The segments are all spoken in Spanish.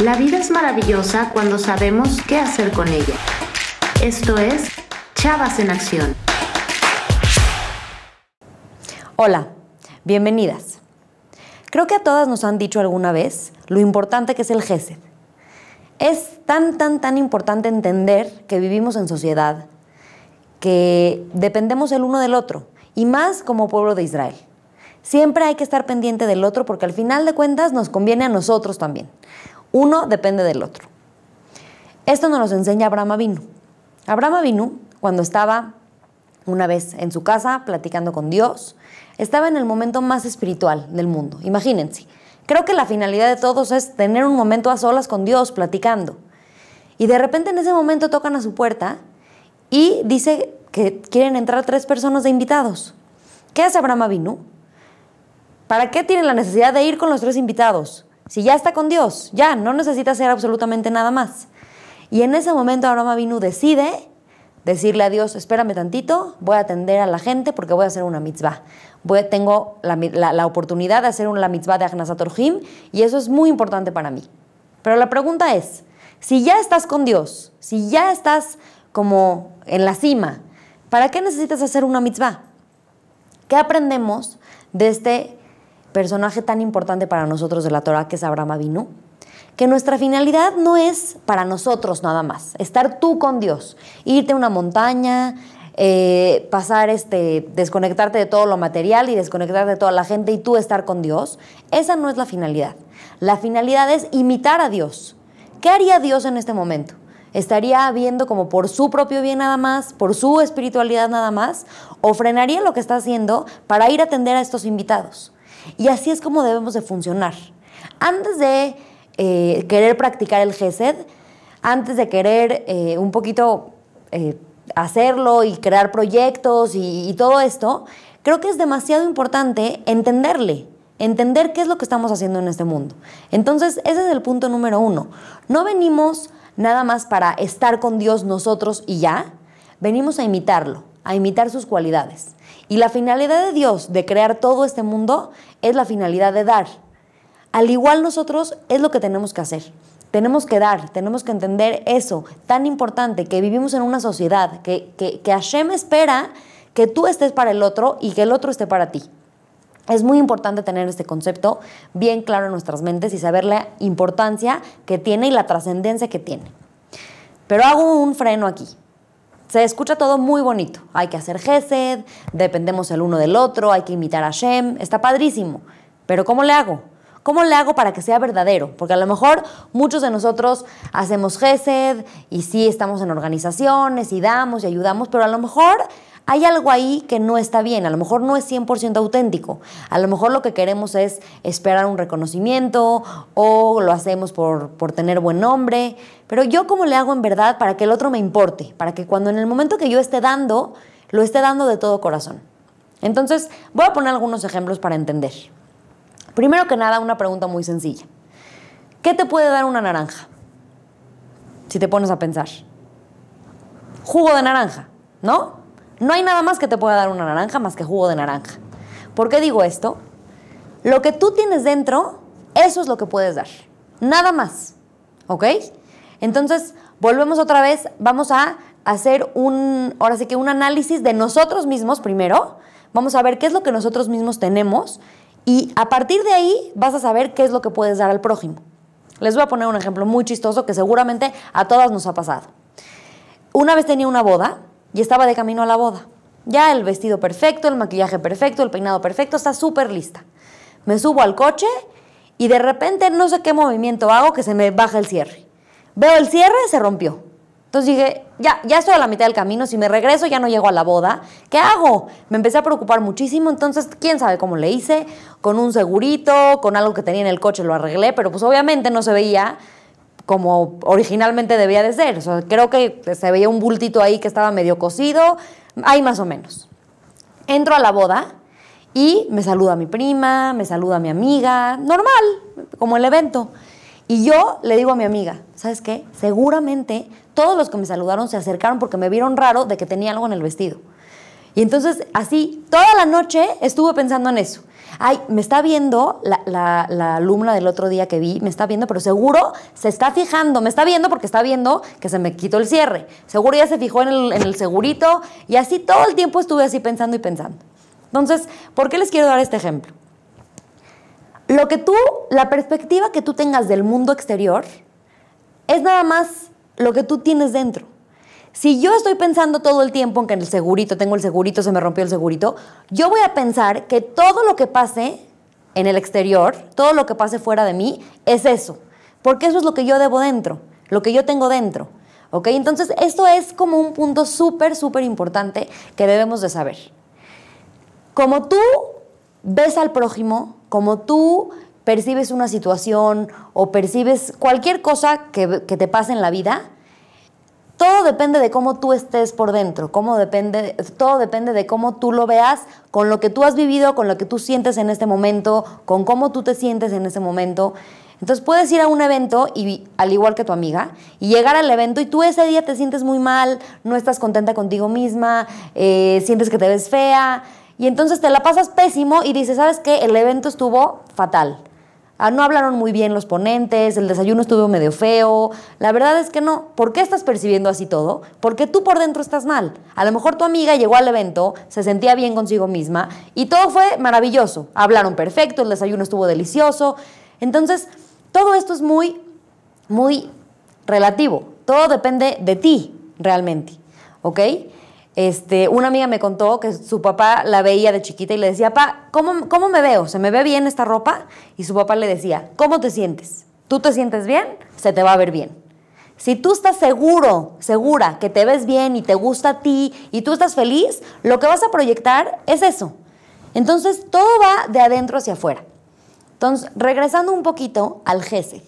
La vida es maravillosa cuando sabemos qué hacer con ella. Esto es Chavas en Acción. Hola, bienvenidas. Creo que a todas nos han dicho alguna vez lo importante que es el GESED. Es tan, tan, tan importante entender que vivimos en sociedad, que dependemos el uno del otro, y más como pueblo de Israel. Siempre hay que estar pendiente del otro porque al final de cuentas nos conviene a nosotros también. Uno depende del otro. Esto nos lo enseña Abraham Avinu. Abraham Avinu, cuando estaba una vez en su casa platicando con Dios, estaba en el momento más espiritual del mundo. Imagínense. Creo que la finalidad de todos es tener un momento a solas con Dios platicando. Y de repente en ese momento tocan a su puerta y dice que quieren entrar tres personas de invitados. ¿Qué hace Abraham Avinu? ¿Para qué tiene la necesidad de ir con los tres invitados? Si ya está con Dios, ya, no necesita hacer absolutamente nada más. Y en ese momento Abraham Avinu decide decirle a Dios, espérame tantito, voy a atender a la gente porque voy a hacer una mitzvah. Voy, tengo la, oportunidad de hacer una mitzvah de Agnasat y eso es muy importante para mí. Pero la pregunta es, si ya estás con Dios, si ya estás como en la cima, ¿para qué necesitas hacer una mitzvah? ¿Qué aprendemos de este personaje tan importante para nosotros de la Torah que es Abraham Avinu, que nuestra finalidad no es para nosotros nada más, estar tú con Dios, irte a una montaña, eh, pasar, este, desconectarte de todo lo material y desconectarte de toda la gente y tú estar con Dios. Esa no es la finalidad. La finalidad es imitar a Dios. ¿Qué haría Dios en este momento? ¿Estaría viendo como por su propio bien nada más, por su espiritualidad nada más? ¿O frenaría lo que está haciendo para ir a atender a estos invitados? Y así es como debemos de funcionar. Antes de eh, querer practicar el GESED, antes de querer eh, un poquito eh, hacerlo y crear proyectos y todo esto, creo que es demasiado importante entenderle, entender qué es lo que estamos haciendo en este mundo. Entonces, ese es el punto número uno. No venimos nada más para estar con Dios nosotros y ya, venimos a imitarlo, a imitar sus cualidades. Y la finalidad de Dios de crear todo este mundo es la finalidad de dar. Al igual nosotros es lo que tenemos que hacer. Tenemos que dar, tenemos que entender eso tan importante, que vivimos en una sociedad, que, que, que Hashem espera que tú estés para el otro y que el otro esté para ti. Es muy importante tener este concepto bien claro en nuestras mentes y saber la importancia que tiene y la trascendencia que tiene. Pero hago un freno aquí se escucha todo muy bonito. Hay que hacer gesed, dependemos el uno del otro, hay que imitar a Shem, está padrísimo. Pero ¿cómo le hago? ¿Cómo le hago para que sea verdadero? Porque a lo mejor muchos de nosotros hacemos gesed y sí estamos en organizaciones y damos y ayudamos, pero a lo mejor hay algo ahí que no está bien, a lo mejor no es 100% auténtico, a lo mejor lo que queremos es esperar un reconocimiento o lo hacemos por, tener buen nombre, pero yo cómo le hago en verdad para que el otro me importe, para que cuando en el momento que yo esté dando, lo esté dando de todo corazón. Entonces, voy a poner algunos ejemplos para entender. Primero que nada, una pregunta muy sencilla. ¿Qué te puede dar una naranja? Si te pones a pensar. Jugo de naranja, ¿no? No hay nada más que te pueda dar una naranja más que jugo de naranja. ¿Por qué digo esto? Lo que tú tienes dentro, eso es lo que puedes dar. Nada más. ¿Ok? Entonces, volvemos otra vez, vamos a hacer un, ahora sí que un análisis de nosotros mismos primero. Vamos a ver qué es lo que nosotros mismos tenemos y a partir de ahí vas a saber qué es lo que puedes dar al prójimo. Les voy a poner un ejemplo muy chistoso que seguramente a todas nos ha pasado. Una vez tenía una boda y estaba de camino a la boda. Ya el vestido perfecto, el maquillaje perfecto, el peinado perfecto, está súper lista. Me subo al coche y de repente no sé qué movimiento hago que se me baja el cierre. Veo el cierre, se rompió. Entonces dije, ya, ya estoy a la mitad del camino, si me regreso ya no llego a la boda, ¿qué hago? Me empecé a preocupar muchísimo, entonces quién sabe cómo le hice, con un segurito, con algo que tenía en el coche lo arreglé, pero pues obviamente no se veía como originalmente debía de ser. creo que se veía un bultito ahí que estaba medio cocido, ahí más o menos. Entro a la boda y me saluda mi prima, me saluda mi amiga, normal, como el evento. Y yo le digo a mi amiga, ¿sabes qué? Seguramente todos los que me saludaron se acercaron porque me vieron raro de que tenía algo en el vestido. Y entonces así, toda la noche estuve pensando en eso. Ay, me está viendo la, la, alumna del otro día que vi, me está viendo, pero seguro se está fijando, me está viendo porque está viendo que se me quitó el cierre. Seguro ya se fijó en el, en el segurito y así todo el tiempo estuve así pensando y pensando. Entonces, ¿por qué les quiero dar este ejemplo? Lo que tú, la perspectiva que tú tengas del mundo exterior es nada más lo que tú tienes dentro. Si yo estoy pensando todo el tiempo en que en el segurito, tengo el segurito, se me rompió el segurito, yo voy a pensar que todo lo que pase en el exterior, todo lo que pase fuera de mí, es eso. Porque eso es lo que yo debo dentro, lo que yo tengo dentro. ¿Ok? Entonces, esto es como un punto súper, súper importante que debemos de saber. Como tú ves al prójimo, como tú percibes una situación o percibes cualquier cosa que te pase en la vida, todo depende de cómo tú estés por dentro, depende, todo depende de cómo tú lo veas, con lo que tú has vivido, con lo que tú sientes en este momento, con cómo tú te sientes en ese momento. Entonces puedes ir a un evento y al igual que tu amiga y llegar al evento y tú ese día te sientes muy mal, no estás contenta contigo misma, eh, sientes que te ves fea y entonces te la pasas pésimo y dices, ¿sabes qué? El evento estuvo fatal. Ah, no hablaron muy bien los ponentes, el desayuno estuvo medio feo. La verdad es que no. ¿Por qué estás percibiendo así todo? Porque tú por dentro estás mal. A lo mejor tu amiga llegó al evento, se sentía bien consigo misma y todo fue maravilloso. Hablaron perfecto, el desayuno estuvo delicioso. Entonces, todo esto es muy, muy relativo. Todo depende de ti realmente. ¿Ok? Este, una amiga me contó que su papá la veía de chiquita y le decía, papá, ¿cómo, me veo? ¿Se me ve bien esta ropa? Y su papá le decía, ¿cómo te sientes? ¿Tú te sientes bien? Se te va a ver bien. Si tú estás seguro, segura, que te ves bien y te gusta a ti y tú estás feliz, lo que vas a proyectar es eso. Entonces todo va de adentro hacia afuera. Entonces, regresando un poquito al GESE,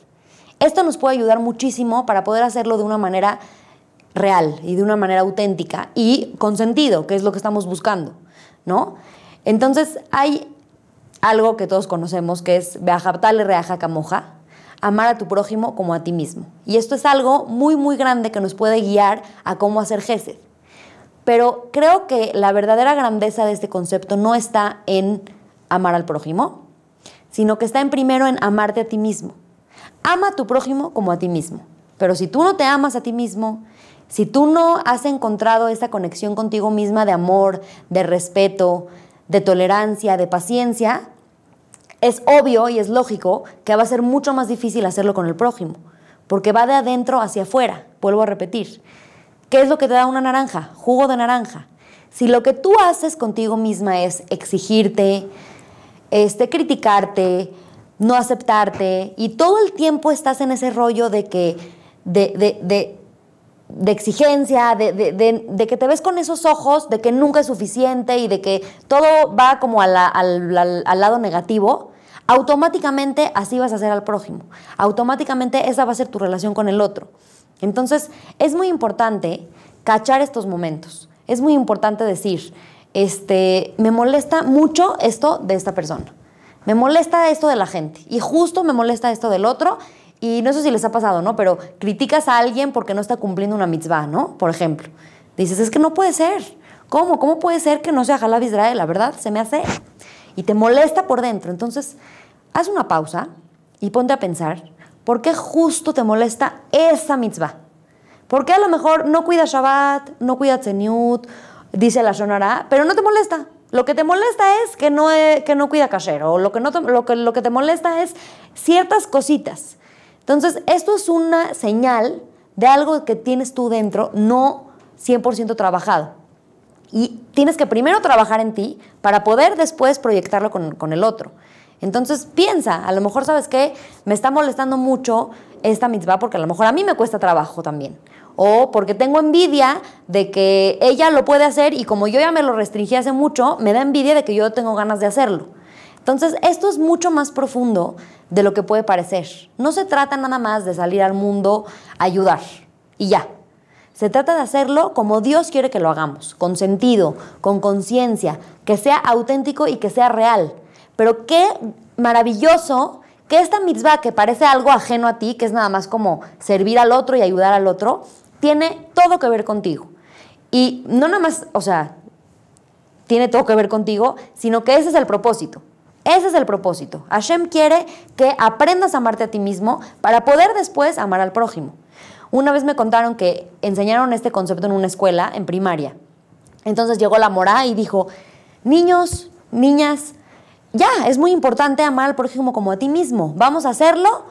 esto nos puede ayudar muchísimo para poder hacerlo de una manera real y de una manera auténtica y con sentido, que es lo que estamos buscando, ¿no? Entonces hay algo que todos conocemos que es Beajaptale Reaja Camoja, amar a tu prójimo como a ti mismo. Y esto es algo muy, muy grande que nos puede guiar a cómo hacer Gesed. Pero creo que la verdadera grandeza de este concepto no está en amar al prójimo, sino que está en primero en amarte a ti mismo. Ama a tu prójimo como a ti mismo. Pero si tú no te amas a ti mismo, si tú no has encontrado esa conexión contigo misma de amor, de respeto, de tolerancia, de paciencia, es obvio y es lógico que va a ser mucho más difícil hacerlo con el prójimo, porque va de adentro hacia afuera, vuelvo a repetir. ¿Qué es lo que te da una naranja? Jugo de naranja. Si lo que tú haces contigo misma es exigirte, este, criticarte, no aceptarte, y todo el tiempo estás en ese rollo de que, de, de de exigencia, de, que te ves con esos ojos, de que nunca es suficiente y de que todo va como al, lado negativo, automáticamente así vas a hacer al prójimo. Automáticamente esa va a ser tu relación con el otro. Entonces, es muy importante cachar estos momentos. Es muy importante decir, este, me molesta mucho esto de esta persona. Me molesta esto de la gente y justo me molesta esto del otro y no sé si les ha pasado, ¿no? Pero criticas a alguien porque no está cumpliendo una mitzvah, ¿no? Por ejemplo. Dices, es que no puede ser. ¿Cómo? ¿Cómo puede ser que no sea Jalab Israel? La verdad, se me hace. Y te molesta por dentro. Entonces, haz una pausa y ponte a pensar, ¿por qué justo te molesta esa mitzvah? ¿Por qué a lo mejor no cuida Shabbat, no cuida Tzeniut, dice la Shonara, pero no te molesta? Lo que te molesta es que no, eh, que no cuida casero, o lo que, no lo, que, lo que te molesta es ciertas cositas. Entonces, esto es una señal de algo que tienes tú dentro, no 100% trabajado. Y tienes que primero trabajar en ti para poder después proyectarlo con, el otro. Entonces piensa, a lo mejor sabes que me está molestando mucho esta mitzvah porque a lo mejor a mí me cuesta trabajo también. O porque tengo envidia de que ella lo puede hacer y como yo ya me lo restringí hace mucho, me da envidia de que yo tengo ganas de hacerlo. Entonces esto es mucho más profundo de lo que puede parecer. No se trata nada más de salir al mundo a ayudar y ya. Se trata de hacerlo como Dios quiere que lo hagamos, con sentido, con conciencia, que sea auténtico y que sea real. Pero qué maravilloso que esta mitzvah, que parece algo ajeno a ti, que es nada más como servir al otro y ayudar al otro, tiene todo que ver contigo. Y no nada más, o sea, tiene todo que ver contigo, sino que ese es el propósito. Ese es el propósito. Hashem quiere que aprendas a amarte a ti mismo para poder después amar al prójimo. Una vez me contaron que enseñaron este concepto en una escuela, en primaria. Entonces llegó la morá y dijo, niños, niñas, ya, es muy importante amar al prójimo como a ti mismo. Vamos a hacerlo.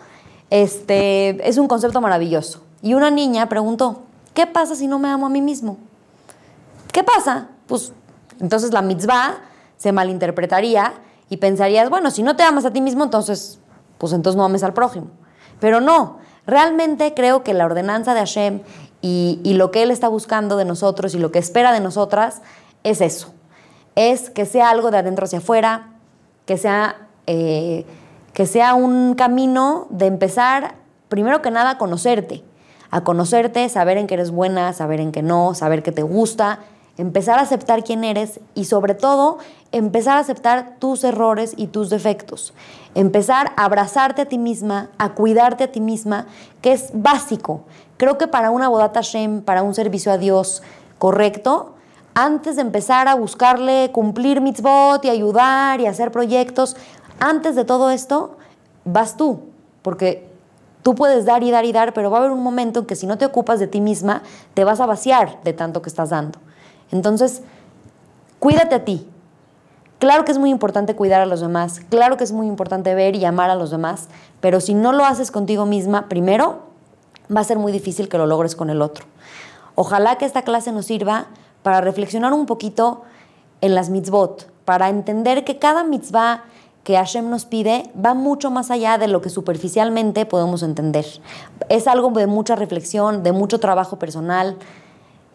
Este, es un concepto maravilloso. Y una niña preguntó, ¿qué pasa si no me amo a mí mismo? ¿Qué pasa? Pues entonces la mitzvah se malinterpretaría y pensarías, bueno, si no te amas a ti mismo, entonces, pues entonces no ames al prójimo. Pero no, realmente creo que la ordenanza de Hashem y, lo que Él está buscando de nosotros y lo que espera de nosotras es eso. Es que sea algo de adentro hacia afuera, que sea, eh, que sea un camino de empezar, primero que nada, a conocerte. A conocerte, saber en qué eres buena, saber en qué no, saber qué te gusta, empezar a aceptar quién eres y sobre todo empezar a aceptar tus errores y tus defectos, empezar a abrazarte a ti misma, a cuidarte a ti misma, que es básico. Creo que para una bodata shem, para un servicio a Dios correcto, antes de empezar a buscarle cumplir mitzvot y ayudar y hacer proyectos, antes de todo esto, vas tú, porque tú puedes dar y dar y dar, pero va a haber un momento en que si no te ocupas de ti misma, te vas a vaciar de tanto que estás dando. Entonces, cuídate a ti, Claro que es muy importante cuidar a los demás, claro que es muy importante ver y amar a los demás, pero si no lo haces contigo misma primero, va a ser muy difícil que lo logres con el otro. Ojalá que esta clase nos sirva para reflexionar un poquito en las mitzvot, para entender que cada mitzvah que Hashem nos pide va mucho más allá de lo que superficialmente podemos entender. Es algo de mucha reflexión, de mucho trabajo personal.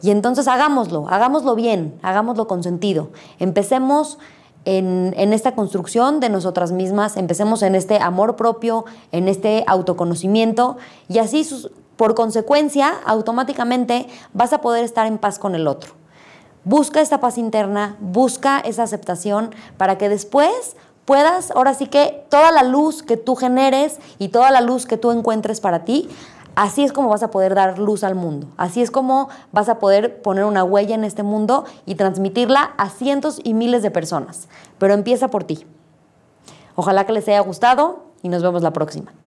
Y entonces hagámoslo, hagámoslo bien, hagámoslo con sentido. Empecemos en, esta construcción de nosotras mismas, empecemos en este amor propio, en este autoconocimiento y así por consecuencia automáticamente vas a poder estar en paz con el otro. Busca esta paz interna, busca esa aceptación para que después puedas, ahora sí que toda la luz que tú generes y toda la luz que tú encuentres para ti, Así es como vas a poder dar luz al mundo, así es como vas a poder poner una huella en este mundo y transmitirla a cientos y miles de personas. Pero empieza por ti. Ojalá que les haya gustado y nos vemos la próxima.